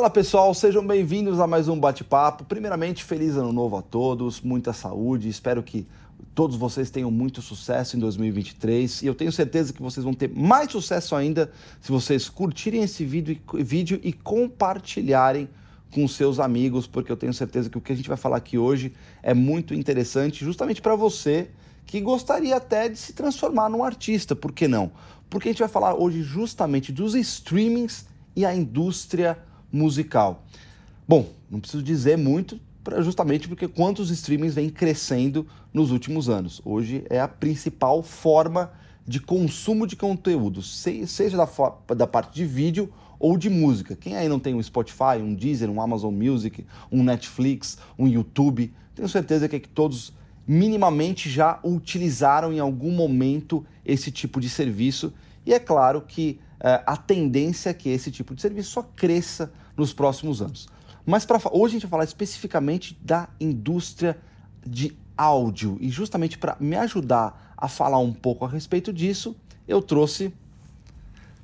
Fala pessoal, sejam bem-vindos a mais um bate-papo. Primeiramente, feliz ano novo a todos, muita saúde, espero que todos vocês tenham muito sucesso em 2023 e eu tenho certeza que vocês vão ter mais sucesso ainda se vocês curtirem esse vídeo e compartilharem com seus amigos, porque eu tenho certeza que o que a gente vai falar aqui hoje é muito interessante, justamente para você que gostaria até de se transformar num artista, por que não? Porque a gente vai falar hoje justamente dos streamings e a indústria musical. Bom, não preciso dizer muito, justamente porque quantos streamings vem crescendo nos últimos anos. Hoje é a principal forma de consumo de conteúdo, seja da, da parte de vídeo ou de música. Quem aí não tem um Spotify, um Deezer, um Amazon Music, um Netflix, um YouTube, tenho certeza que, é que todos minimamente já utilizaram em algum momento esse tipo de serviço. E é claro que eh, a tendência é que esse tipo de serviço só cresça nos próximos anos. Mas pra, hoje a gente vai falar especificamente da indústria de áudio. E justamente para me ajudar a falar um pouco a respeito disso, eu trouxe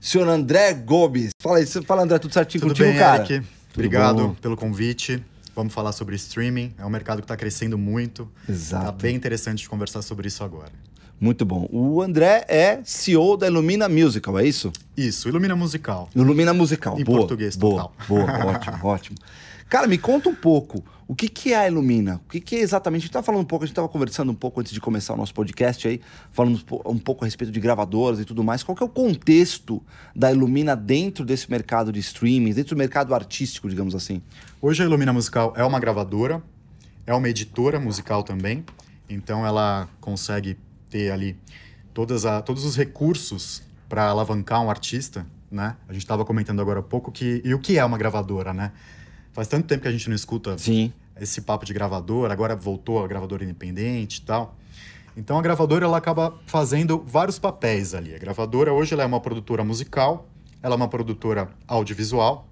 o senhor André Gomes. Fala, fala André, tudo certinho tudo contigo, bem, cara? Eric? Tudo Obrigado bom? pelo convite. Vamos falar sobre streaming. É um mercado que está crescendo muito. Tá Exato. Está bem interessante de conversar sobre isso agora. Muito bom. O André é CEO da Ilumina Musical, é isso? Isso, Ilumina Musical. Ilumina Musical, em boa, português boa, total. Boa, ótimo, ótimo. Cara, me conta um pouco, o que, que é a Ilumina? O que, que é exatamente? A gente estava falando um pouco, a gente estava conversando um pouco antes de começar o nosso podcast aí, falando um pouco a respeito de gravadoras e tudo mais. Qual que é o contexto da Ilumina dentro desse mercado de streaming, dentro do mercado artístico, digamos assim? Hoje a Ilumina Musical é uma gravadora, é uma editora musical também, então ela consegue ter ali todas a, todos os recursos para alavancar um artista, né? A gente estava comentando agora há pouco que e o que é uma gravadora, né? Faz tanto tempo que a gente não escuta Sim. esse papo de gravadora, agora voltou a gravadora independente e tal. Então a gravadora ela acaba fazendo vários papéis ali. A gravadora hoje ela é uma produtora musical, ela é uma produtora audiovisual,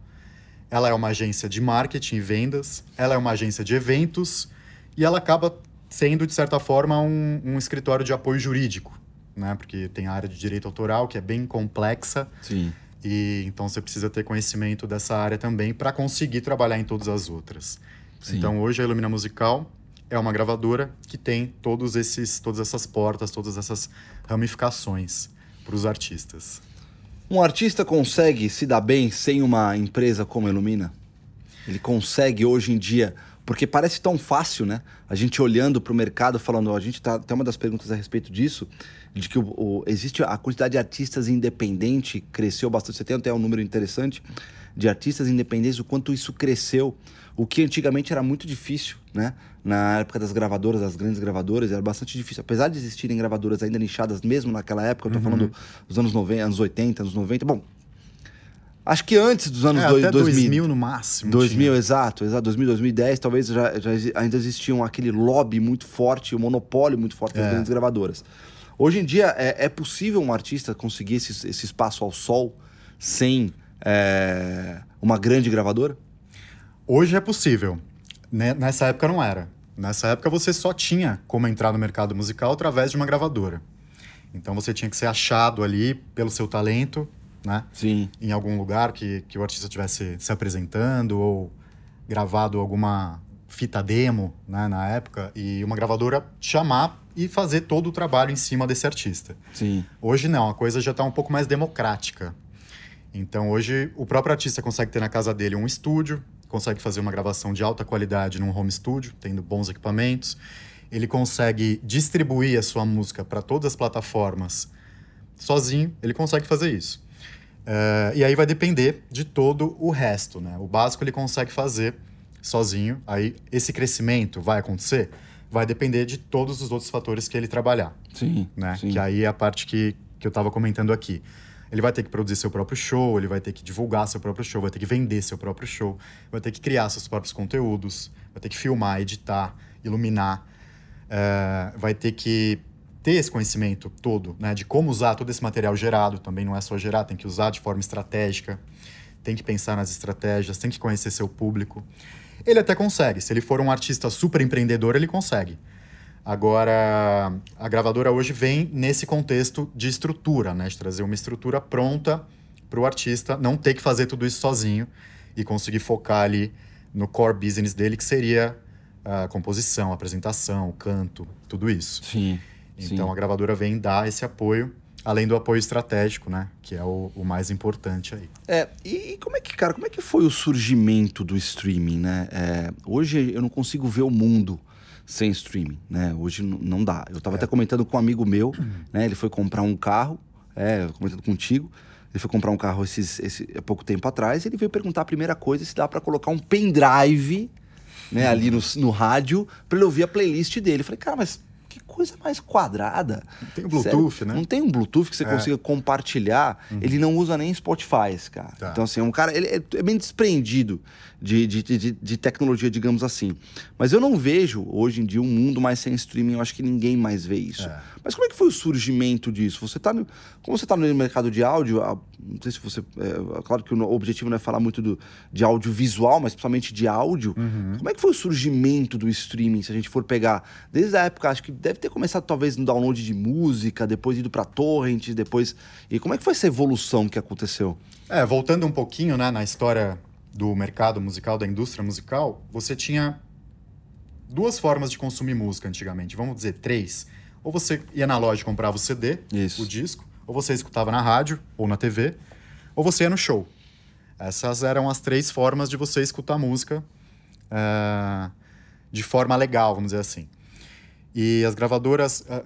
ela é uma agência de marketing e vendas, ela é uma agência de eventos e ela acaba sendo, de certa forma, um, um escritório de apoio jurídico, né? Porque tem a área de direito autoral, que é bem complexa. Sim. E então você precisa ter conhecimento dessa área também para conseguir trabalhar em todas as outras. Sim. Então hoje a Ilumina Musical é uma gravadora que tem todos esses, todas essas portas, todas essas ramificações para os artistas. Um artista consegue se dar bem sem uma empresa como a Ilumina? Ele consegue hoje em dia porque parece tão fácil, né? A gente olhando para o mercado, falando, a gente tá. Tem uma das perguntas a respeito disso, de que o, o, existe a quantidade de artistas independente cresceu bastante. Você tem até um número interessante de artistas independentes, o quanto isso cresceu, o que antigamente era muito difícil, né? Na época das gravadoras, das grandes gravadoras, era bastante difícil. Apesar de existirem gravadoras ainda nichadas mesmo naquela época, eu tô uhum. falando dos anos 90, anos 80, anos 90. Bom, Acho que antes dos anos é, dois, até 2000, 2000 no máximo. 2000, tinha. exato, exato. 2000, 2010, talvez já, já ainda existiam aquele lobby muito forte, o um monopólio muito forte das é. grandes gravadoras. Hoje em dia, é, é possível um artista conseguir esse, esse espaço ao sol sem é, uma grande gravadora? Hoje é possível. Né, nessa época não era. Nessa época você só tinha como entrar no mercado musical através de uma gravadora. Então você tinha que ser achado ali pelo seu talento, né? Sim. Em algum lugar que, que o artista estivesse se apresentando ou gravado alguma fita demo né, na época e uma gravadora chamar e fazer todo o trabalho em cima desse artista. Sim. Hoje não, a coisa já está um pouco mais democrática. Então hoje o próprio artista consegue ter na casa dele um estúdio, consegue fazer uma gravação de alta qualidade num home studio, tendo bons equipamentos. Ele consegue distribuir a sua música para todas as plataformas sozinho, ele consegue fazer isso. Uh, e aí vai depender de todo o resto, né? O básico ele consegue fazer sozinho. Aí esse crescimento vai acontecer? Vai depender de todos os outros fatores que ele trabalhar. Sim. Né? Sim. Que aí é a parte que, que eu estava comentando aqui. Ele vai ter que produzir seu próprio show, ele vai ter que divulgar seu próprio show, vai ter que vender seu próprio show, vai ter que criar seus próprios conteúdos, vai ter que filmar, editar, iluminar, uh, vai ter que ter esse conhecimento todo, né, de como usar todo esse material gerado, também não é só gerar, tem que usar de forma estratégica, tem que pensar nas estratégias, tem que conhecer seu público. Ele até consegue, se ele for um artista super empreendedor, ele consegue. Agora, a gravadora hoje vem nesse contexto de estrutura, né, de trazer uma estrutura pronta para o artista não ter que fazer tudo isso sozinho e conseguir focar ali no core business dele, que seria a ah, composição, a apresentação, o canto, tudo isso. Sim. Então Sim. a gravadora vem dar esse apoio, além do apoio estratégico, né? Que é o, o mais importante aí. É, e, e, como é que, cara, como é que foi o surgimento do streaming, né? É, hoje eu não consigo ver o mundo sem streaming, né? Hoje não dá. Eu estava é. até comentando com um amigo meu, né? Ele foi comprar um carro, é, comentando contigo. Ele foi comprar um carro esses, esse, há pouco tempo atrás. Ele veio perguntar a primeira coisa se dá para colocar um pendrive né, ali no, no rádio para ele ouvir a playlist dele. Eu falei, cara, mas coisa mais quadrada. Não tem Bluetooth, sério. né? Não tem um Bluetooth que você é. consiga compartilhar. Uhum. Ele não usa nem Spotify, cara. Tá. Então, assim, é um cara. Ele é, é bem desprendido de, de, de, de, tecnologia, digamos assim. Mas eu não vejo, hoje em dia, um mundo mais sem streaming. Eu acho que ninguém mais vê isso. É. Mas como é que foi o surgimento disso? Você tá no, como você está no mercado de áudio, não sei se você. É, é claro que o objetivo não é falar muito do, de audiovisual, mas principalmente de áudio. Uhum. Como é que foi o surgimento do streaming, se a gente for pegar? Desde a época, acho que deve ter ter começado talvez no download de música, depois ido para torrent, depois. E como é que foi essa evolução que aconteceu? É, voltando um pouquinho, né, na história do mercado musical, da indústria musical, você tinha duas formas de consumir música antigamente, vamos dizer três. Ou você ia na loja e comprava o CD, Isso. o disco, ou você escutava na rádio ou na TV, ou você ia no show. Essas eram as três formas de você escutar música uh, de forma legal, vamos dizer assim. E as gravadoras, ah,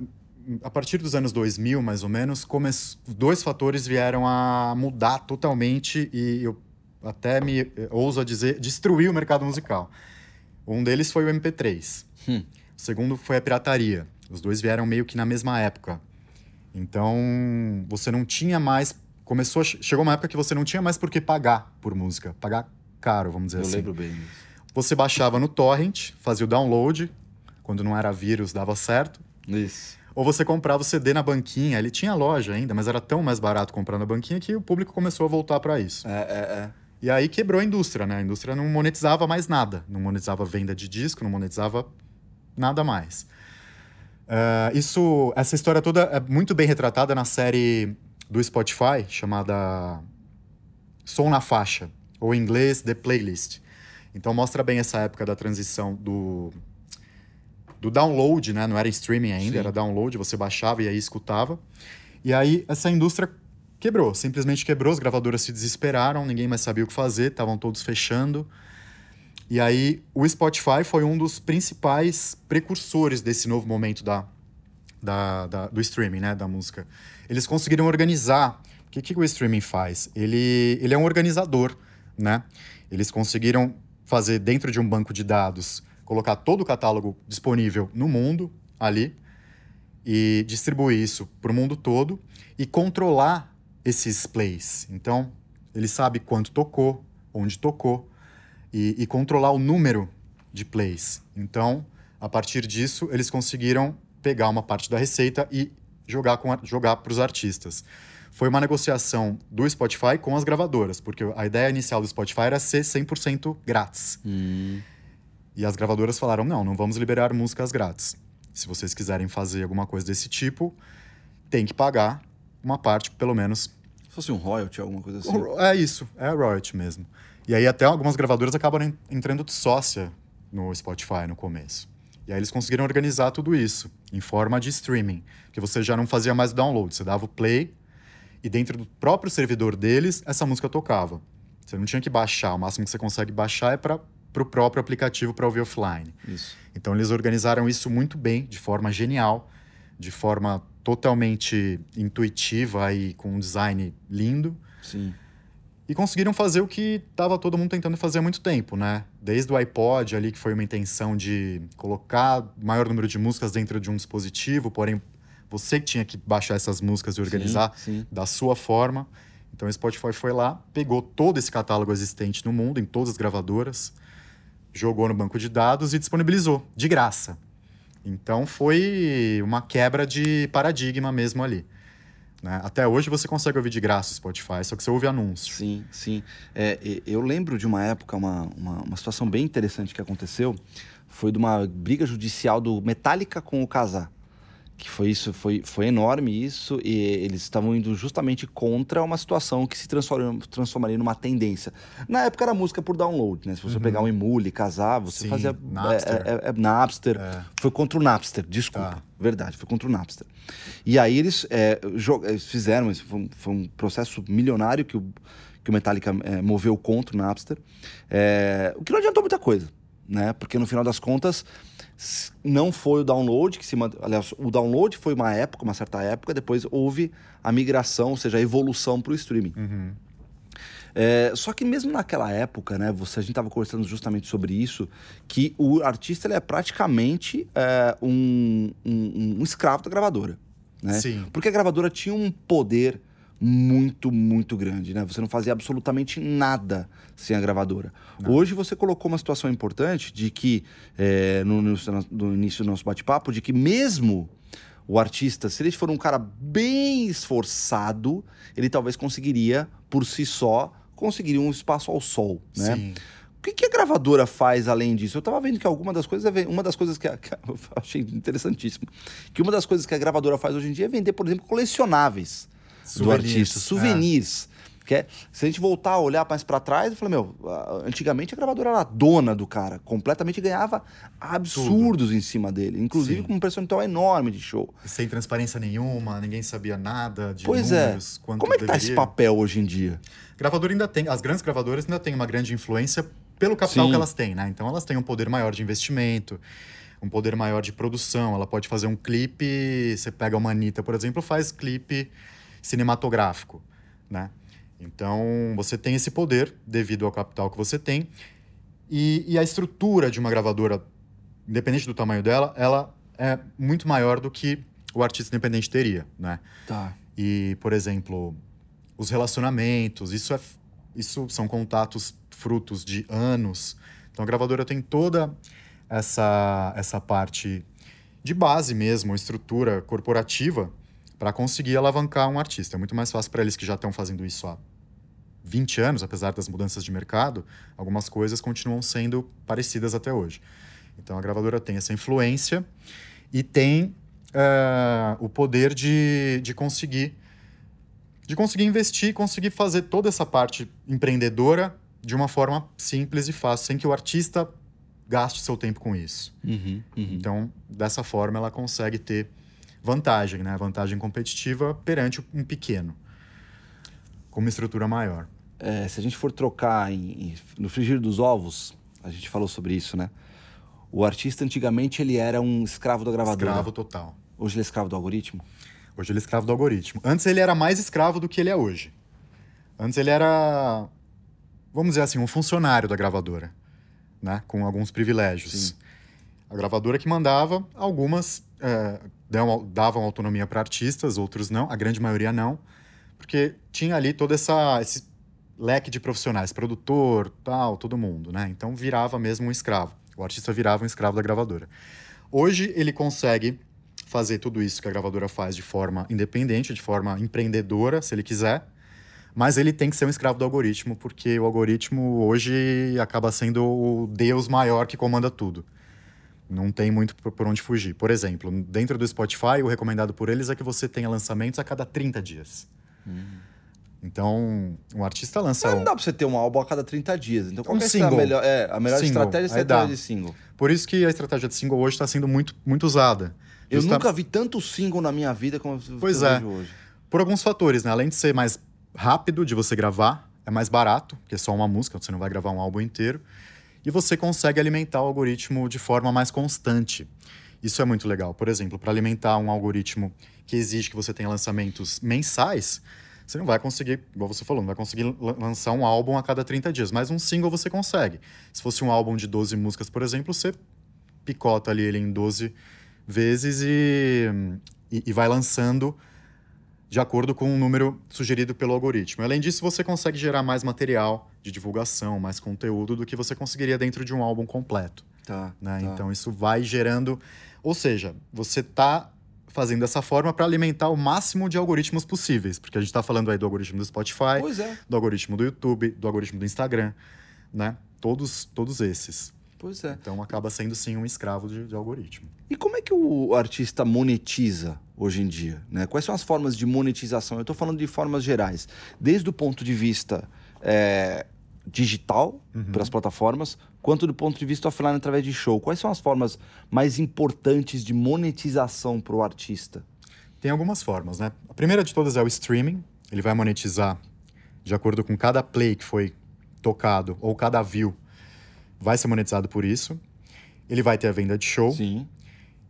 a partir dos anos 2000, mais ou menos, come... dois fatores vieram a mudar totalmente e eu até me eh, ouso a dizer, destruir o mercado musical. Um deles foi o MP3. Hum. O segundo foi a pirataria. Os dois vieram meio que na mesma época. Então, você não tinha mais. Começou, chegou uma época que você não tinha mais por que pagar por música. Pagar caro, vamos dizer eu assim. Eu lembro bem. Você baixava no torrent, fazia o download, quando não era vírus, dava certo. Isso. Ou você comprava o CD na banquinha. Ele tinha loja ainda, mas era tão mais barato comprar na banquinha que o público começou a voltar para isso. É, é, é. E aí quebrou a indústria, né? A indústria não monetizava mais nada. Não monetizava venda de disco, não monetizava nada mais. Uh, isso, essa história toda é muito bem retratada na série do Spotify chamada Som na Faixa, ou em inglês The Playlist. Então mostra bem essa época da transição do do download, né? Não era streaming ainda, Sim. era download, você baixava e aí escutava. E aí essa indústria quebrou, simplesmente quebrou, as gravadoras se desesperaram, ninguém mais sabia o que fazer, estavam todos fechando. E aí o Spotify foi um dos principais precursores desse novo momento da, da, da do streaming, né, da música. Eles conseguiram organizar. O que, que o streaming faz? Ele, ele é um organizador, né? Eles conseguiram fazer dentro de um banco de dados colocar todo o catálogo disponível no mundo ali e distribuir isso para o mundo todo e controlar esses plays. Então, ele sabe quanto tocou, onde tocou e, e controlar o número de plays. Então, a partir disso, eles conseguiram pegar uma parte da receita e jogar para jogar os artistas. Foi uma negociação do Spotify com as gravadoras, porque a ideia inicial do Spotify era ser 100% grátis. Hum. E as gravadoras falaram: não, não vamos liberar músicas grátis. Se vocês quiserem fazer alguma coisa desse tipo, tem que pagar uma parte, pelo menos. Se fosse um royalty, alguma coisa assim. É isso, é royalty mesmo. E aí até algumas gravadoras acabam entrando de sócia no Spotify no começo. E aí eles conseguiram organizar tudo isso em forma de streaming, que você já não fazia mais download, você dava o play e dentro do próprio servidor deles essa música tocava. Você não tinha que baixar, o máximo que você consegue baixar é para para o próprio aplicativo para ouvir offline. Isso. Então eles organizaram isso muito bem, de forma genial, de forma totalmente intuitiva e com um design lindo. Sim. E conseguiram fazer o que estava todo mundo tentando fazer há muito tempo, né? Desde o iPod ali, que foi uma intenção de colocar maior número de músicas dentro de um dispositivo, porém você que tinha que baixar essas músicas e organizar sim, sim. da sua forma. Então o Spotify foi lá, pegou todo esse catálogo existente no mundo, em todas as gravadoras, jogou no banco de dados e disponibilizou de graça. Então foi uma quebra de paradigma mesmo ali. Né? Até hoje você consegue ouvir de graça o Spotify, só que você ouve anúncios. Sim, sim. É, eu lembro de uma época, uma, uma, uma, situação bem interessante que aconteceu. Foi de uma briga judicial do Metallica com o Casar que foi isso, foi, foi enorme isso, e eles estavam indo justamente contra uma situação que se transform, transformaria numa tendência. Na época era música por download, né? Se você uhum. pegar um emule, casar, você Sim, fazia Napster. É, é, é, Napster. É. Foi contra o Napster, desculpa. Tá. Verdade, foi contra o Napster. E aí eles é, fizeram, isso foi, foi, um processo milionário que o, que o Metallica é, moveu contra o Napster. o que não adiantou muita coisa, né? Porque no final das contas não foi o download que se Aliás, o download foi uma época, uma certa época, depois houve a migração, ou seja, a evolução para o streaming. Uhum. É, só que mesmo naquela época, né, você, a gente estava conversando justamente sobre isso, que o artista ele é praticamente é, um, um, um escravo da gravadora. Né? Porque a gravadora tinha um poder muito, muito grande, né? Você não fazia absolutamente nada sem a gravadora. Não. Hoje você colocou uma situação importante de que, é, no, no, no, início do nosso bate-papo, de que mesmo o artista, se ele for um cara bem esforçado, ele talvez conseguiria, por si só, conseguir um espaço ao sol, né? Sim. O que, que, a gravadora faz além disso? Eu estava vendo que alguma das coisas é uma das coisas que, a, que eu achei interessantíssimo, que uma das coisas que a gravadora faz hoje em dia é vender, por exemplo, colecionáveis do artista. É. Souvenirs. É. Que é, se a gente voltar a olhar mais para trás, eu falei, meu, antigamente a gravadora era a dona do cara, completamente ganhava absurdos Tudo. em cima dele, inclusive Sim. com um percentual enorme de show. sem transparência nenhuma, ninguém sabia nada de pois é. números, é. Como é que deveria. tá esse papel hoje em dia? Gravadora ainda tem, as grandes gravadoras ainda têm uma grande influência pelo capital Sim. que elas têm, né? Então elas têm um poder maior de investimento um poder maior de produção. Ela pode fazer um clipe. Você pega uma Anitta, por exemplo, faz clipe cinematográfico, né? Então, você tem esse poder devido ao capital que você tem. E, e, a estrutura de uma gravadora, independente do tamanho dela, ela é muito maior do que o artista independente teria, né? Tá. E, por exemplo, os relacionamentos, isso, é, isso são contatos frutos de anos. Então, a gravadora tem toda essa, essa parte de base mesmo, estrutura corporativa, para conseguir alavancar um artista. É muito mais fácil para eles que já estão fazendo isso há 20 anos, apesar das mudanças de mercado, algumas coisas continuam sendo parecidas até hoje. Então a gravadora tem essa influência e tem uh, o poder de, de conseguir de conseguir investir, conseguir fazer toda essa parte empreendedora de uma forma simples e fácil, sem que o artista gaste seu tempo com isso. Uhum, uhum. Então, dessa forma, ela consegue ter vantagem, né? Vantagem competitiva perante um pequeno, com uma estrutura maior. É, se a gente for trocar em, em, no frigir dos ovos, a gente falou sobre isso, né? O artista antigamente ele era um escravo da gravadora. Escravo total. Hoje ele é escravo do algoritmo? Hoje ele é escravo do algoritmo. Antes ele era mais escravo do que ele é hoje. Antes ele era, vamos dizer assim, um funcionário da gravadora, né? Com alguns privilégios. Sim. A gravadora que mandava, algumas é, dão, davam autonomia para artistas, outros não, a grande maioria não, porque tinha ali todo essa, esse leque de profissionais, produtor, tal, todo mundo, né? Então virava mesmo um escravo. O artista virava um escravo da gravadora. Hoje ele consegue fazer tudo isso que a gravadora faz de forma independente, de forma empreendedora, se ele quiser, mas ele tem que ser um escravo do algoritmo, porque o algoritmo hoje acaba sendo o deus maior que comanda tudo. Não tem muito por onde fugir. Por exemplo, dentro do Spotify, o recomendado por eles é que você tenha lançamentos a cada 30 dias. Hum. Então, um artista lança. Mas não um... dá pra você ter um álbum a cada 30 dias. Então, qual um é a melhor, é, a melhor single. estratégia é a de single? Por isso que a estratégia de single hoje está sendo muito, muito usada. Eu Justa... nunca vi tanto single na minha vida como pois tá é. hoje. Por alguns fatores, né? Além de ser mais rápido de você gravar, é mais barato, porque é só uma música, você não vai gravar um álbum inteiro e você consegue alimentar o algoritmo de forma mais constante. Isso é muito legal. Por exemplo, para alimentar um algoritmo que exige que você tenha lançamentos mensais, você não vai conseguir, igual você falou, não vai conseguir lançar um álbum a cada 30 dias, mas um single você consegue. Se fosse um álbum de 12 músicas, por exemplo, você picota ali ele em 12 vezes e, e, e vai lançando de acordo com o um número sugerido pelo algoritmo. Além disso, você consegue gerar mais material de divulgação, mais conteúdo do que você conseguiria dentro de um álbum completo. Tá, né? tá. Então isso vai gerando. Ou seja, você está fazendo dessa forma para alimentar o máximo de algoritmos possíveis. Porque a gente está falando aí do algoritmo do Spotify, é. do algoritmo do YouTube, do algoritmo do Instagram, né? Todos, todos esses. Pois é. Então acaba sendo sim um escravo de, de algoritmo. E como é que o artista monetiza hoje em dia? Né? Quais são as formas de monetização? Eu estou falando de formas gerais, desde o ponto de vista é, digital uhum. pelas plataformas, quanto do ponto de vista offline através de show. Quais são as formas mais importantes de monetização para o artista? Tem algumas formas, né? A primeira de todas é o streaming. Ele vai monetizar de acordo com cada play que foi tocado ou cada view vai ser monetizado por isso. Ele vai ter a venda de show. Sim.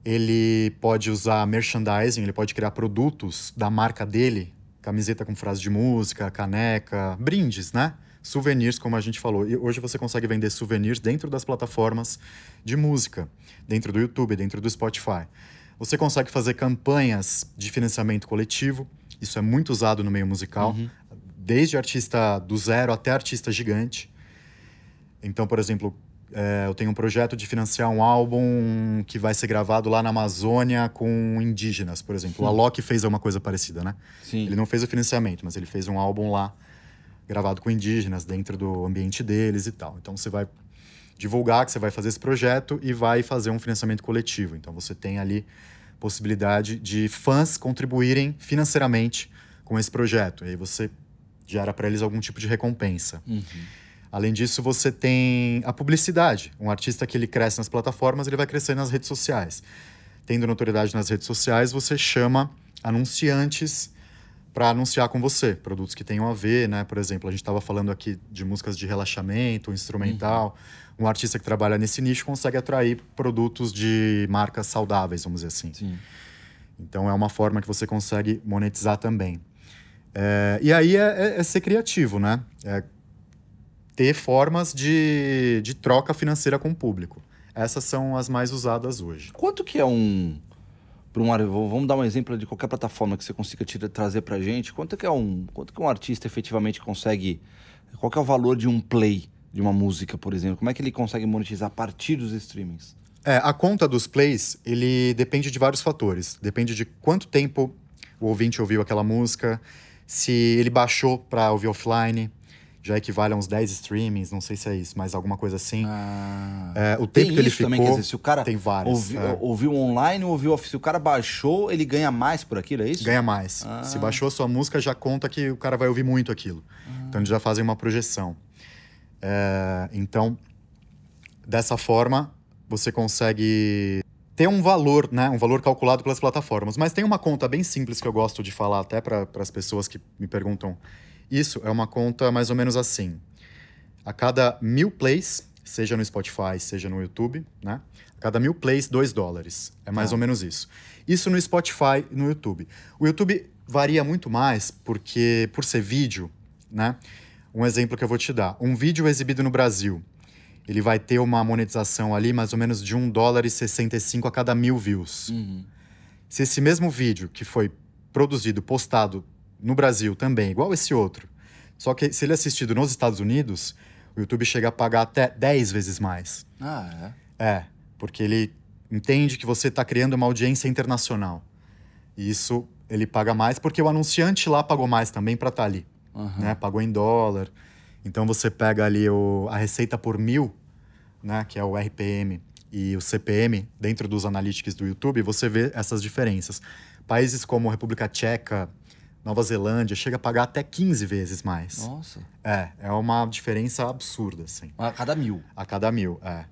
Ele pode usar merchandising, ele pode criar produtos da marca dele, camiseta com frase de música, caneca, brindes, né? Souvenirs, como a gente falou. E hoje você consegue vender souvenirs dentro das plataformas de música, dentro do YouTube, dentro do Spotify. Você consegue fazer campanhas de financiamento coletivo, isso é muito usado no meio musical, uhum. desde artista do zero até artista gigante. Então, por exemplo, é, eu tenho um projeto de financiar um álbum que vai ser gravado lá na Amazônia com indígenas, por exemplo. Sim. O Alok fez alguma coisa parecida, né? Sim. Ele não fez o financiamento, mas ele fez um álbum lá gravado com indígenas, dentro do ambiente deles e tal. Então você vai divulgar que você vai fazer esse projeto e vai fazer um financiamento coletivo. Então você tem ali possibilidade de fãs contribuírem financeiramente com esse projeto. E aí você gera para eles algum tipo de recompensa. Uhum. Além disso, você tem a publicidade. Um artista que ele cresce nas plataformas, ele vai crescer nas redes sociais. Tendo notoriedade nas redes sociais, você chama anunciantes para anunciar com você produtos que tenham a ver, né? Por exemplo, a gente estava falando aqui de músicas de relaxamento, instrumental. Uhum. Um artista que trabalha nesse nicho consegue atrair produtos de marcas saudáveis, vamos dizer assim. Sim. Então é uma forma que você consegue monetizar também. É, e aí é, é, é ser criativo, né? É ter formas de, de troca financeira com o público. Essas são as mais usadas hoje. Quanto que é um. Para um vamos dar um exemplo de qualquer plataforma que você consiga tira, trazer para gente. Quanto que é um, quanto que um artista efetivamente consegue? Qual que é o valor de um play de uma música, por exemplo? Como é que ele consegue monetizar a partir dos streamings? É, a conta dos plays ele depende de vários fatores. Depende de quanto tempo o ouvinte ouviu aquela música, se ele baixou para ouvir offline, já equivale a uns 10 streamings, não sei se é isso, mas alguma coisa assim. Ah, é, o tempo que ele ficou. Também, dizer, se o cara tem vários, ouvi, é. ouviu online ou ouviu Se o cara baixou, ele ganha mais por aquilo, é isso? Ganha mais. Ah. Se baixou a sua música, já conta que o cara vai ouvir muito aquilo. Ah. Então eles já fazem uma projeção. É, então, dessa forma, você consegue ter um valor, né? Um valor calculado pelas plataformas. Mas tem uma conta bem simples que eu gosto de falar até para as pessoas que me perguntam isso é uma conta mais ou menos assim. A cada mil plays, seja no Spotify, seja no YouTube, né? A cada mil plays, dois dólares. É mais ah. ou menos isso. Isso no Spotify e no YouTube. O YouTube varia muito mais porque, por ser vídeo, né? Um exemplo que eu vou te dar. Um vídeo exibido no Brasil, ele vai ter uma monetização ali mais ou menos de um dólar e 65 a cada mil views. Uhum. Se esse mesmo vídeo que foi produzido, postado no Brasil também, igual esse outro. Só que se ele é assistido nos Estados Unidos, o YouTube chega a pagar até 10 vezes mais. Ah, é? É, porque ele entende que você está criando uma audiência internacional. E isso ele paga mais porque o anunciante lá pagou mais também para estar tá ali. Uhum. Né? Pagou em dólar. Então você pega ali o, a receita por mil, né? que é o RPM, e o CPM, dentro dos analytics do YouTube, você vê essas diferenças. Países como República Tcheca, Nova Zelândia chega a pagar até 15 vezes mais. Nossa. É, é uma diferença absurda, assim. A cada mil. A cada mil, é.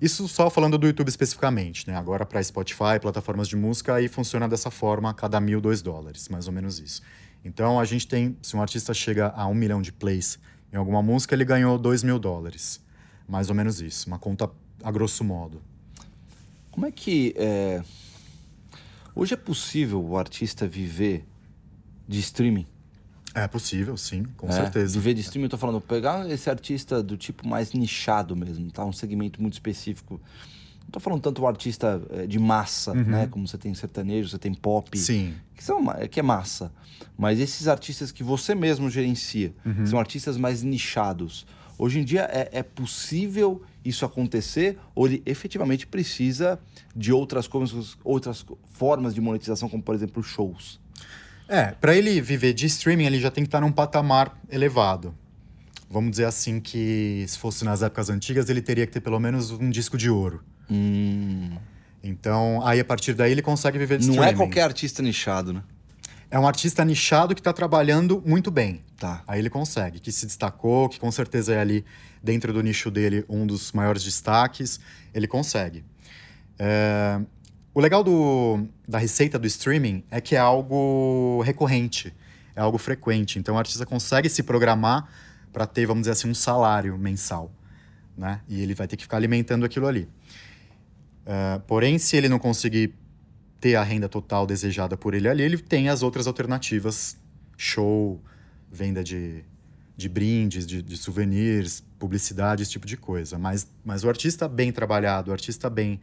Isso só falando do YouTube especificamente, né? Agora para Spotify, plataformas de música, aí funciona dessa forma, a cada mil, dois dólares, mais ou menos isso. Então a gente tem, se um artista chega a um milhão de plays em alguma música, ele ganhou dois mil dólares, mais ou menos isso, uma conta a grosso modo. Como é que é... hoje é possível o artista viver de streaming? É possível, sim, com é. certeza. De ver de streaming, eu tô falando, pegar esse artista do tipo mais nichado mesmo, tá? Um segmento muito específico. Não tô falando tanto o artista é, de massa, uhum. né? Como você tem sertanejo, você tem pop. Sim. Que, são, que é massa. Mas esses artistas que você mesmo gerencia, uhum. são artistas mais nichados. Hoje em dia é, é, possível isso acontecer ou ele efetivamente precisa de outras, coisas, outras formas de monetização, como por exemplo shows? É, para ele viver de streaming, ele já tem que estar tá num patamar elevado. Vamos dizer assim que se fosse nas épocas antigas, ele teria que ter pelo menos um disco de ouro. Hum. Então, aí a partir daí ele consegue viver de Não é streaming. Não é qualquer artista nichado, né? É um artista nichado que está trabalhando muito bem. Tá. Aí ele consegue, que se destacou, que com certeza é ali dentro do nicho dele um dos maiores destaques. Ele consegue. É, o legal do, da receita do streaming é que é algo recorrente, é algo frequente. Então o artista consegue se programar para ter, vamos dizer assim, um salário mensal. Né? E ele vai ter que ficar alimentando aquilo ali. Uh, porém, se ele não conseguir ter a renda total desejada por ele ali, ele tem as outras alternativas: show, venda de, de brindes, de, de souvenirs, publicidade, esse tipo de coisa. Mas, mas o artista bem trabalhado, o artista bem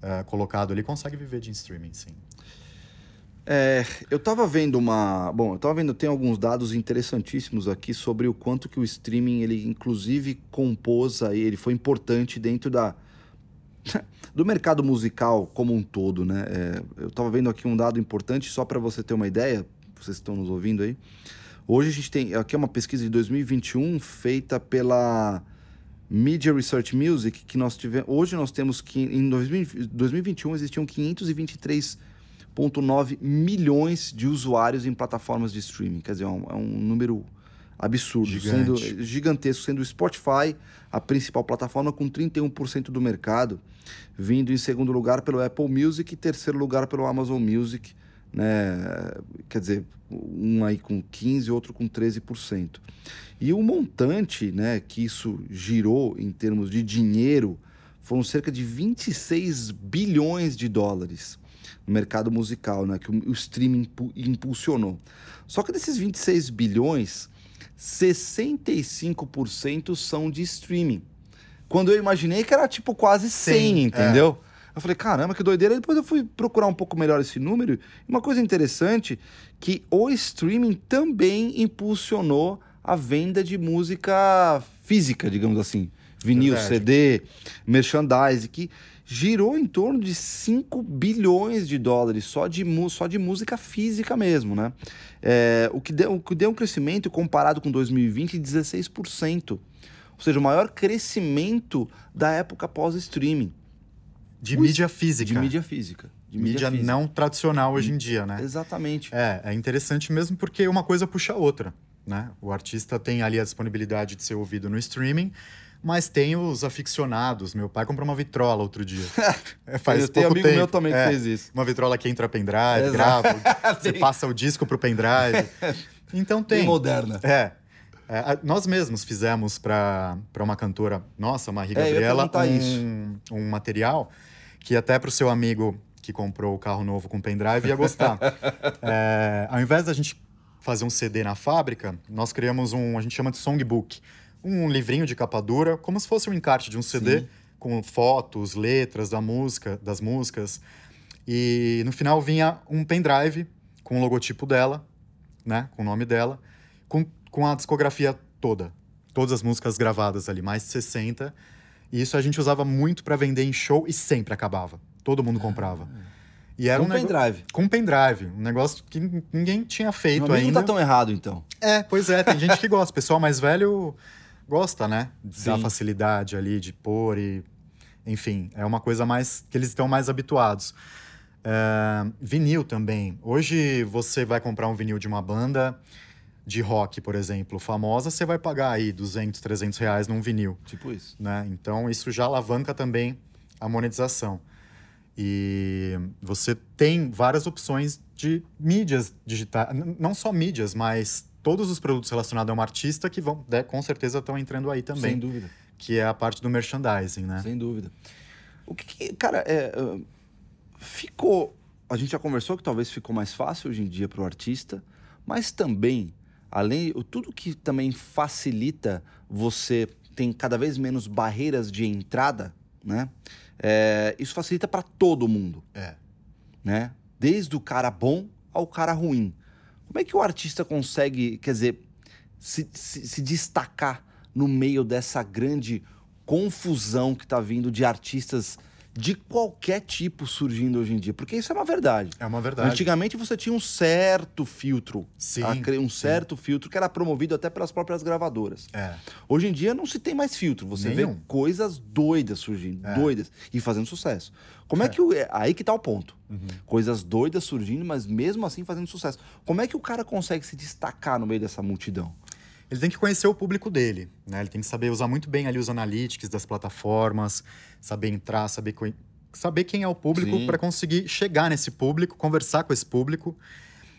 eh, colocado ali, consegue viver de streaming, sim. É, eu estava vendo uma. Bom, eu estava vendo, tem alguns dados interessantíssimos aqui sobre o quanto que o streaming, ele inclusive compôs aí, ele foi importante dentro da. do mercado musical como um todo, né? É, eu estava vendo aqui um dado importante, só para você ter uma ideia, vocês estão nos ouvindo aí. Hoje a gente tem. Aqui é uma pesquisa de 2021 feita pela Media Research Music, que nós tivemos, hoje nós temos que em 2021 existiam 523,9 milhões de usuários em plataformas de streaming, quer dizer, é um, é um número absurdo, Gigante. sendo gigantesco, sendo o Spotify a principal plataforma com 31% do mercado, vindo em segundo lugar pelo Apple Music e terceiro lugar pelo Amazon Music né? Quer dizer, um aí com 15, outro com 13%. E o montante, né, que isso girou em termos de dinheiro foram cerca de 26 bilhões de dólares no mercado musical, né, que o streaming impulsionou. Só que desses 26 bilhões, 65% são de streaming. Quando eu imaginei que era tipo quase 100, 100 é. entendeu? É. Eu falei, caramba, que doideira. Aí depois eu fui procurar um pouco melhor esse número. Uma coisa interessante que o streaming também impulsionou a venda de música física, digamos assim. Vinil, Verdade. CD, merchandise, que girou em torno de 5 bilhões de dólares só de, só de música física mesmo, né? É, o, que deu, o que deu um crescimento comparado com 2020 de 16%. Ou seja, o maior crescimento da época pós-streaming. De mídia física. De mídia física. De mídia, mídia não tradicional hoje em dia, né? Exatamente. É, é interessante mesmo porque uma coisa puxa a outra, né? O artista tem ali a disponibilidade de ser ouvido no streaming, mas tem os aficionados. Meu pai comprou uma vitrola outro dia. É, faz eu tenho pouco amigo tempo. meu também que é, fez isso. Uma vitrola que entra pendrive, grava, você passa o disco pro pendrive. Então tem. E moderna. É. é. nós mesmos fizemos para uma cantora nossa, Marie é, Gabriela, um, um material que até para o seu amigo que comprou o carro novo com pendrive ia gostar. é, ao invés da gente fazer um CD na fábrica, nós criamos um, a gente chama de songbook, um livrinho de capa dura, como se fosse um encarte de um CD Sim. com fotos, letras da música, das músicas. E no final vinha um pendrive com o logotipo dela, né, com o nome dela, com, com a discografia toda, todas as músicas gravadas ali, mais de 60. E isso a gente usava muito para vender em show e sempre acabava. Todo mundo comprava. E era com um pendrive. Com pendrive. Um negócio que ninguém tinha feito ainda. Não tá tão errado, então. É, pois é. Tem gente que gosta. O pessoal mais velho gosta, né? Sim. Da facilidade ali de pôr e... Enfim, é uma coisa mais que eles estão mais habituados. Uh, vinil também. Hoje você vai comprar um vinil de uma banda de rock, por exemplo, famosa, você vai pagar aí 200, 300 reais num vinil. Tipo isso. Né? Então, isso já alavanca também a monetização. E você tem várias opções de mídias digitais, não só mídias, mas todos os produtos relacionados a um artista que vão, né, com certeza, estão entrando aí também. Sem dúvida. Que é a parte do merchandising, né? Sem dúvida. O que, que cara, é, ah, ficou. A gente já conversou que talvez ficou mais fácil hoje em dia para o artista, mas também além tudo que também facilita você tem cada vez menos barreiras de entrada, né? É, isso facilita para todo mundo, é. né? Desde o cara bom ao cara ruim. Como é que o artista consegue, quer dizer, se, se, se destacar no meio dessa grande confusão que está vindo de artistas de qualquer tipo surgindo hoje em dia, porque isso é uma verdade. É uma verdade. Antigamente você tinha um certo filtro, sim, um certo sim. filtro que era promovido até pelas próprias gravadoras. É. Hoje em dia não se tem mais filtro, você Nenhum. vê coisas doidas surgindo, é. doidas e fazendo sucesso. Como é, é que o, é, aí que tá o ponto? Uhum. Coisas doidas surgindo, mas mesmo assim fazendo sucesso. Como é que o cara consegue se destacar no meio dessa multidão? ele tem que conhecer o público dele, né? Ele tem que saber usar muito bem ali os analytics das plataformas, saber entrar, saber, saber quem é o público para conseguir chegar nesse público, conversar com esse público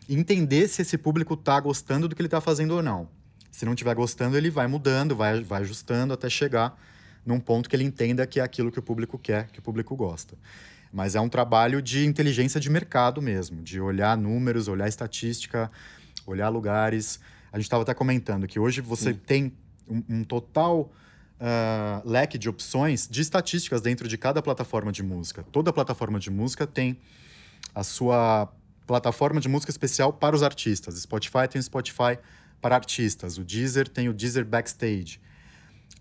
entender se esse público está gostando do que ele está fazendo ou não. Se não estiver gostando, ele vai mudando, vai, vai ajustando até chegar num ponto que ele entenda que é aquilo que o público quer, que o público gosta. Mas é um trabalho de inteligência de mercado mesmo, de olhar números, olhar estatística, olhar lugares, a gente estava até comentando que hoje você Sim. tem um, um total uh, leque de opções de estatísticas dentro de cada plataforma de música. Toda plataforma de música tem a sua plataforma de música especial para os artistas. Spotify tem o Spotify para artistas, o Deezer tem o Deezer Backstage.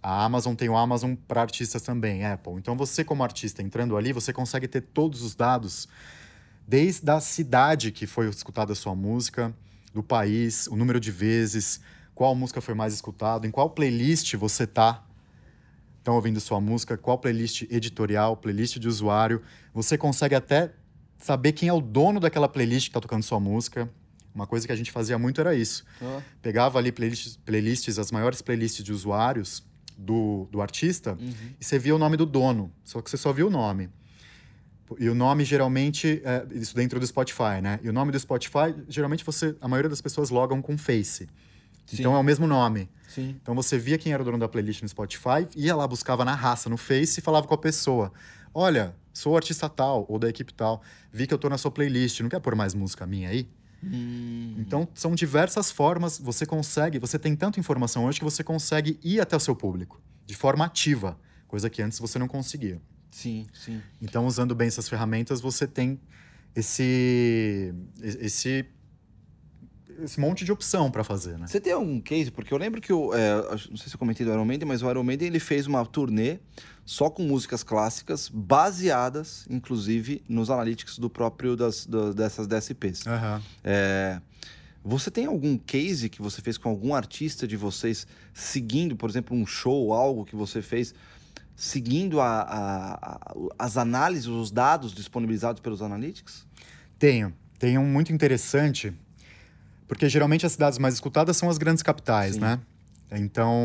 A Amazon tem o Amazon para artistas também, Apple. Então você como artista entrando ali, você consegue ter todos os dados desde a cidade que foi escutada a sua música, do país, o número de vezes, qual música foi mais escutada, em qual playlist você tá tão ouvindo sua música, qual playlist editorial, playlist de usuário. Você consegue até saber quem é o dono daquela playlist que está tocando sua música. Uma coisa que a gente fazia muito era isso. Pegava ali playlists, playlists, as maiores playlists de usuários do, do artista, uhum. e você via o nome do dono, só que você só via o nome. Tipo, e o nome geralmente, é, isso dentro do Spotify, né? E o nome do Spotify, geralmente você, a maioria das pessoas logam com Face. Sim. Então é o mesmo nome. Sim. Então você via quem era o dono da playlist no Spotify, ia lá, buscava na raça, no Face e falava com a pessoa. Olha, sou artista tal ou da equipe tal, vi que eu tô na sua playlist, não quer pôr mais música minha aí? Hum. Então são diversas formas, você consegue, você tem tanta informação hoje que você consegue ir até o seu público de forma ativa, coisa que antes você não conseguia. Sim, sim. Então, usando bem essas ferramentas, você tem esse esse esse monte de opção para fazer, né? Você tem algum case? Porque eu lembro que o, é, não sei se eu comentei do Iron Maiden, mas o Iron Maiden ele fez uma turnê só com músicas clássicas, baseadas, inclusive, nos analytics do próprio das, das dessas DSPs. Uhum. É, você tem algum case que você fez com algum artista de vocês seguindo, por exemplo, um show, algo que você fez? seguindo a, a, a, as análises, os dados disponibilizados pelos analytics? Tenho. Tenho um muito interessante, porque geralmente as cidades mais escutadas são as grandes capitais, Sim. né? Então,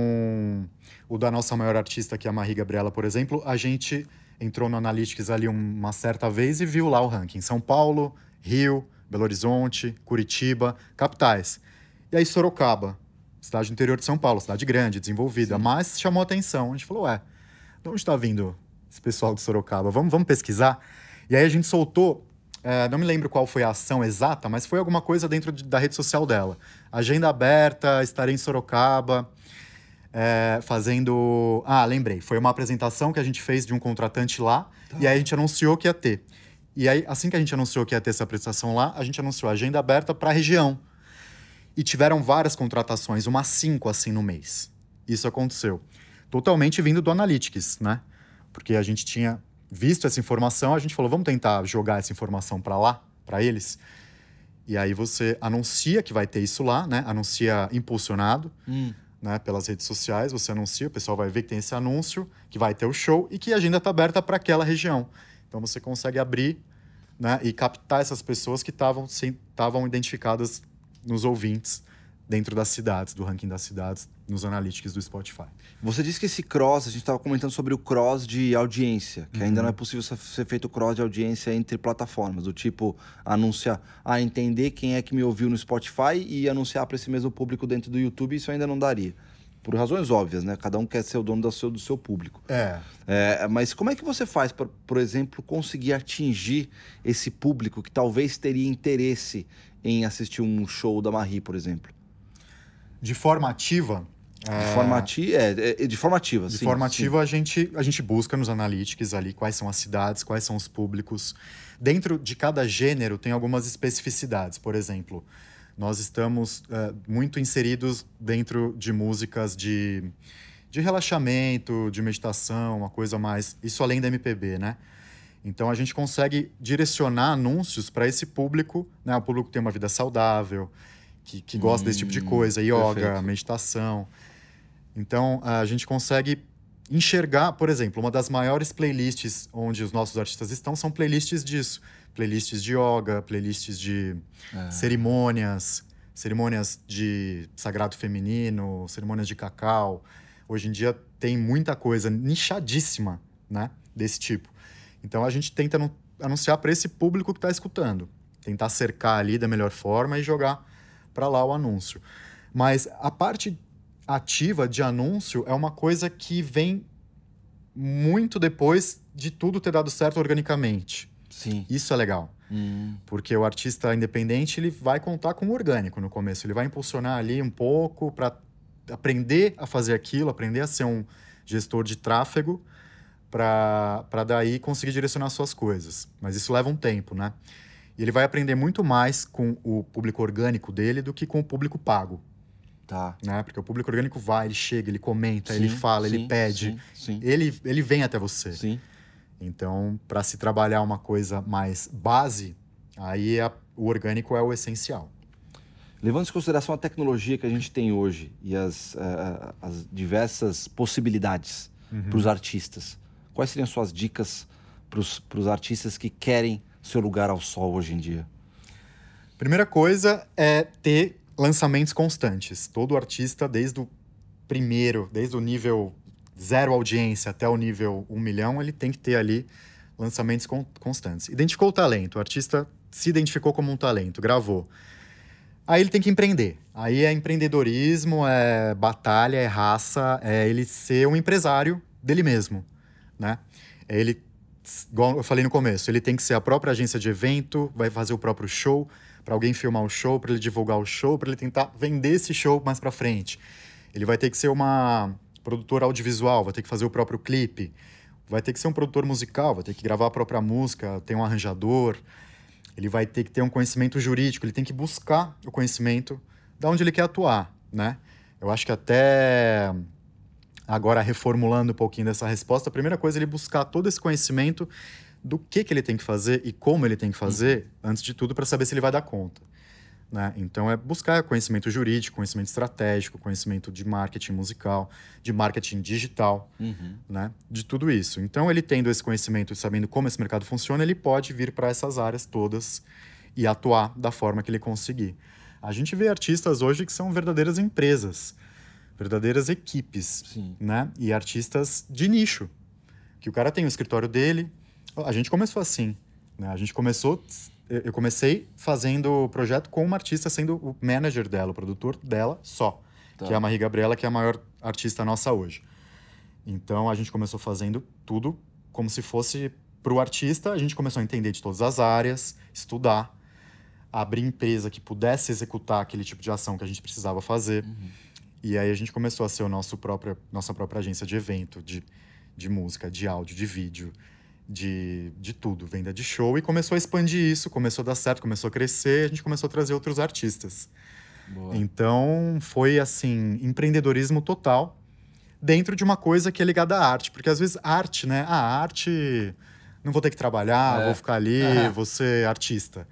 o da nossa maior artista, que é a Marie Gabriela, por exemplo, a gente entrou no Analytics ali uma certa vez e viu lá o ranking. São Paulo, Rio, Belo Horizonte, Curitiba, capitais. E aí Sorocaba, cidade do interior de São Paulo, cidade grande, desenvolvida, Sim. mas chamou atenção. A gente falou, ué, de então, onde está vindo esse pessoal de Sorocaba? Vamos, vamos pesquisar? E aí a gente soltou, é, não me lembro qual foi a ação exata, mas foi alguma coisa dentro de, da rede social dela. Agenda aberta, estarei em Sorocaba, é, fazendo. Ah, lembrei, foi uma apresentação que a gente fez de um contratante lá, tá. e aí a gente anunciou que ia ter. E aí, assim que a gente anunciou que ia ter essa apresentação lá, a gente anunciou agenda aberta para a região. E tiveram várias contratações, umas cinco assim no mês. Isso aconteceu totalmente vindo do Analytics, né? Porque a gente tinha visto essa informação, a gente falou, vamos tentar jogar essa informação para lá, para eles. E aí você anuncia que vai ter isso lá, né? Anuncia impulsionado, hum. né? Pelas redes sociais, você anuncia, o pessoal vai ver que tem esse anúncio, que vai ter o show e que a agenda está aberta para aquela região. Então você consegue abrir, né? E captar essas pessoas que estavam estavam identificadas nos ouvintes dentro das cidades, do ranking das cidades, nos analytics do Spotify. Você disse que esse cross, a gente estava comentando sobre o cross de audiência, que uhum. ainda não é possível ser feito cross de audiência entre plataformas, do tipo anunciar, a entender quem é que me ouviu no Spotify e anunciar para esse mesmo público dentro do YouTube, isso ainda não daria. Por razões óbvias, né? Cada um quer ser o dono do seu, do seu público. É. é mas como é que você faz, pra, por exemplo, conseguir atingir esse público que talvez teria interesse em assistir um show da Marie, por exemplo? de forma ativa. É, é, é, é... De, forma ati... é, de forma ativa, de sim, forma ativa sim. a gente, a gente busca nos analytics ali quais são as cidades, quais são os públicos. Dentro de cada gênero tem algumas especificidades. Por exemplo, nós estamos uh, muito inseridos dentro de músicas de, de relaxamento, de meditação, uma coisa mais. Isso além da MPB, né? Então a gente consegue direcionar anúncios para esse público, né? O público tem uma vida saudável, que, que gosta hum, desse tipo de hum, coisa, yoga, perfeito. meditação. Então, a gente consegue enxergar, por exemplo, uma das maiores playlists onde os nossos artistas estão são playlists disso. Playlists de yoga, playlists de é. cerimônias, cerimônias de sagrado feminino, cerimônias de cacau. Hoje em dia tem muita coisa nichadíssima, né, desse tipo. Então a gente tenta anunciar para esse público que está escutando, tentar cercar ali da melhor forma e jogar para lá o anúncio. Mas a parte ativa de anúncio é uma coisa que vem muito depois de tudo ter dado certo organicamente. Sim. Isso é legal. Hum. Porque o artista independente ele vai contar com o orgânico no começo, ele vai impulsionar ali um pouco para aprender a fazer aquilo, aprender a ser um gestor de tráfego para daí conseguir direcionar suas coisas. Mas isso leva um tempo, né? E ele vai aprender muito mais com o público orgânico dele do que com o público pago. Tá. Né? Porque o público orgânico vai, ele chega, ele comenta, sim, ele fala, sim, ele pede. Sim, ele, ele vem até você. Sim. Então, para se trabalhar uma coisa mais base, aí é a, o orgânico é o essencial. Levando em consideração a tecnologia que a gente tem hoje e as, uh, as diversas possibilidades uhum. para os artistas, quais seriam suas dicas para os artistas que querem seu lugar ao sol hoje em dia? Primeira coisa é ter lançamentos constantes. Todo artista, desde o primeiro, desde o nível zero audiência até o nível um milhão, ele tem que ter ali lançamentos con constantes. Identificou o talento, o artista se identificou como um talento, gravou. Aí ele tem que empreender. Aí é empreendedorismo, é batalha, é raça, é ele ser um empresário dele mesmo, né? É ele igual eu falei no começo, ele tem que ser a própria agência de evento, vai fazer o próprio show, para alguém filmar o show, para ele divulgar o show, para ele tentar vender esse show mais para frente. Ele vai ter que ser uma produtora audiovisual, vai ter que fazer o próprio clipe, vai ter que ser um produtor musical, vai ter que gravar a própria música, tem um arranjador, ele vai ter que ter um conhecimento jurídico, ele tem que buscar o conhecimento da onde ele quer atuar, né? Eu acho que até Agora, reformulando um pouquinho dessa resposta, a primeira coisa é ele buscar todo esse conhecimento do que, que ele tem que fazer e como ele tem que fazer, uhum. antes de tudo, para saber se ele vai dar conta. Né? Então, é buscar conhecimento jurídico, conhecimento estratégico, conhecimento de marketing musical, de marketing digital, uhum. né? de tudo isso. Então, ele tendo esse conhecimento e sabendo como esse mercado funciona, ele pode vir para essas áreas todas e atuar da forma que ele conseguir. A gente vê artistas hoje que são verdadeiras empresas verdadeiras equipes, Sim. né? E artistas de nicho, que o cara tem o escritório dele. A gente começou assim, né? A gente começou, eu comecei fazendo o projeto com uma artista sendo o manager dela, o produtor dela só, tá. que é a Marie Gabriela, que é a maior artista nossa hoje. Então a gente começou fazendo tudo como se fosse para o artista. A gente começou a entender de todas as áreas, estudar, abrir empresa que pudesse executar aquele tipo de ação que a gente precisava fazer. Uhum. E aí a gente começou a ser a nossa própria, nossa própria agência de evento, de, de música, de áudio, de vídeo, de, de tudo, venda de show. E começou a expandir isso, começou a dar certo, começou a crescer, a gente começou a trazer outros artistas. Boa. Então foi assim, empreendedorismo total dentro de uma coisa que é ligada à arte. Porque às vezes arte, né? Ah, a arte, não vou ter que trabalhar, é. vou ficar ali, é. vou ser artista.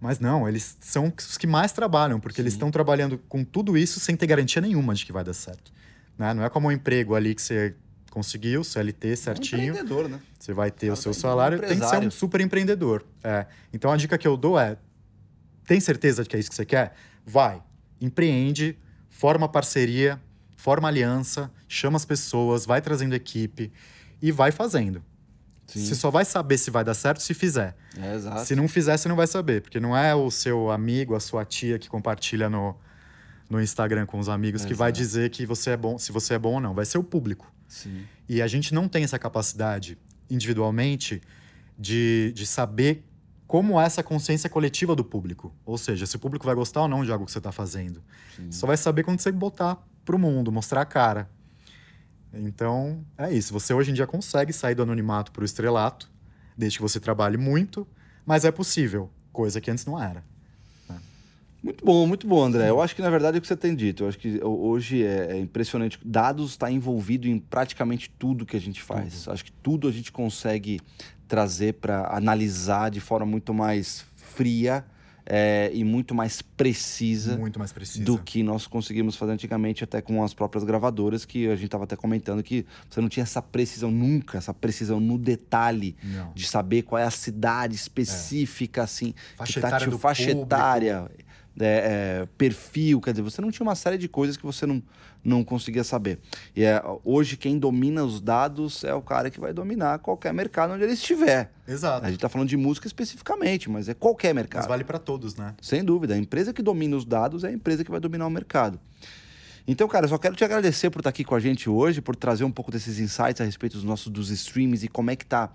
Mas não, eles são os que mais trabalham, porque Sim. eles estão trabalhando com tudo isso sem ter garantia nenhuma de que vai dar certo. Né? Não é como um emprego ali que você conseguiu, CLT certinho. É um empreendedor, né? Você vai ter o seu salário, um tem que ser um super empreendedor. É. Então a dica que eu dou é: tem certeza de que é isso que você quer? Vai, empreende, forma parceria, forma aliança, chama as pessoas, vai trazendo equipe e vai fazendo. Você só vai saber se vai dar certo se fizer. É, exato. Se não fizer, você não vai saber, porque não é o seu amigo, a sua tia que compartilha no, no Instagram com os amigos é, que exato. vai dizer que você é bom, se você é bom ou não. Vai ser o público. Sim. E a gente não tem essa capacidade individualmente de, de saber como é essa consciência coletiva do público. Ou seja, se o público vai gostar ou não de algo que você está fazendo. Sim. Só vai saber quando você botar para o mundo, mostrar a cara. Então, é isso. Você hoje em dia consegue sair do anonimato para o estrelato, desde que você trabalhe muito, mas é possível, coisa que antes não era. Né? Muito bom, muito bom, André. Eu acho que, na verdade, é o que você tem dito. Eu acho que hoje é, é impressionante. Dados está envolvido em praticamente tudo que a gente faz. Uhum. Acho que tudo a gente consegue trazer para analisar de forma muito mais fria é, e muito mais, precisa muito mais precisa do que nós conseguimos fazer antigamente, até com as próprias gravadoras, que a gente estava até comentando que você não tinha essa precisão nunca, essa precisão no detalhe não. de saber qual é a cidade específica, é. assim, faixa que tá, tipo, faixa público. etária é, é, perfil, quer dizer, você não tinha uma série de coisas que você não, não conseguia saber. E é, hoje quem domina os dados é o cara que vai dominar qualquer mercado onde ele estiver. Exato. A gente está falando de música especificamente, mas é qualquer mercado. Mas vale para todos, né? Sem dúvida. A empresa que domina os dados é a empresa que vai dominar o mercado. Então, cara, eu só quero te agradecer por estar aqui com a gente hoje, por trazer um pouco desses insights a respeito dos nossos dos streams e como é que tá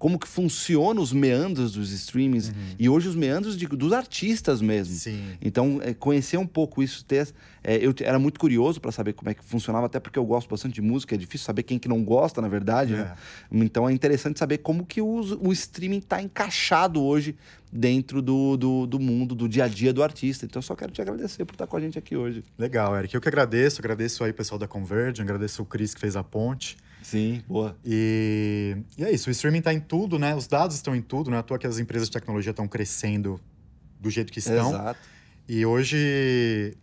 como que funciona os meandros dos streamings uhum. e hoje os meandros de, dos artistas mesmo. Sim. Então, é, conhecer um pouco isso, ter, é, eu era muito curioso para saber como é que funcionava, até porque eu gosto bastante de música, é difícil saber quem que não gosta, na verdade. Né? É. Né? Então, é interessante saber como que o, o streaming está encaixado hoje dentro do, do, do, mundo, do dia a dia do artista. Então, eu só quero te agradecer por estar tá com a gente aqui hoje. Legal, Eric. Eu que agradeço, agradeço aí o pessoal da Converge, agradeço o Cris que fez a ponte. Sim, boa. E, e é isso, o streaming está em tudo, né? Os dados estão em tudo, né à toa que as empresas de tecnologia estão crescendo do jeito que estão. Exato. E hoje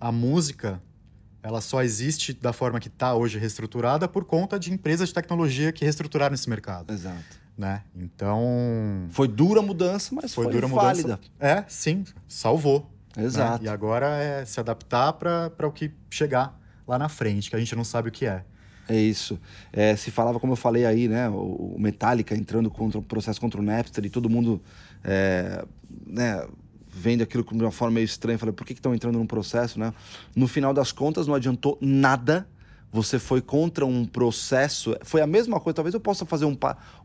a música ela só existe da forma que está hoje reestruturada por conta de empresas de tecnologia que reestruturaram esse mercado. Exato. Né? Então. Foi dura mudança, mas foi, foi dura válida. Mudança. É, sim, salvou. Né? Exato. Né? E agora é se adaptar para o que chegar lá na frente, que a gente não sabe o que é. É isso. É, se falava, como eu falei aí, né? O, Metallica entrando contra o processo contra o Napster e todo mundo é, né, vendo aquilo de uma forma meio estranha. Falei, por que estão entrando num processo, né? No final das contas, não adiantou nada. Você foi contra um processo. Foi a mesma coisa. Talvez eu possa fazer um,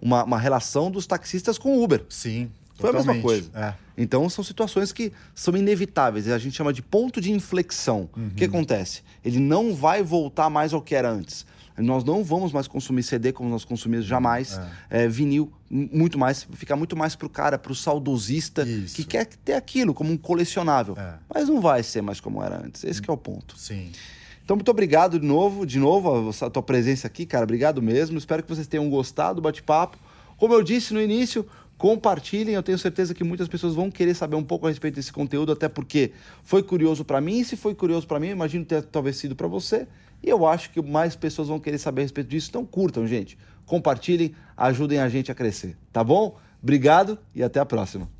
uma, uma relação dos taxistas com o Uber. Sim. Foi Totalmente, a mesma coisa. É. Então são situações que são inevitáveis. A gente chama de ponto de inflexão. Uhum. O que uhum. acontece? Ele não vai voltar mais ao que era antes. Nós não vamos mais consumir CD como nós consumimos jamais, é. É, vinil muito mais, ficar muito mais pro cara, pro saudosista Isso. que quer ter aquilo como um colecionável, é. mas não vai ser mais como era antes. Esse é o ponto. Sim. Então, muito obrigado de novo, de novo, a tua presença aqui, cara. Obrigado mesmo. Espero que vocês tenham gostado do bate-papo. Como eu disse no início, compartilhem. Eu tenho certeza que muitas pessoas vão querer saber um pouco a respeito desse conteúdo, até porque foi curioso para mim. E se foi curioso para mim, imagino ter talvez sido para você. E eu acho que mais pessoas vão querer saber a respeito disso. Então curtam, gente. Compartilhem, ajudem a gente a crescer, tá bom? Obrigado e até a próxima.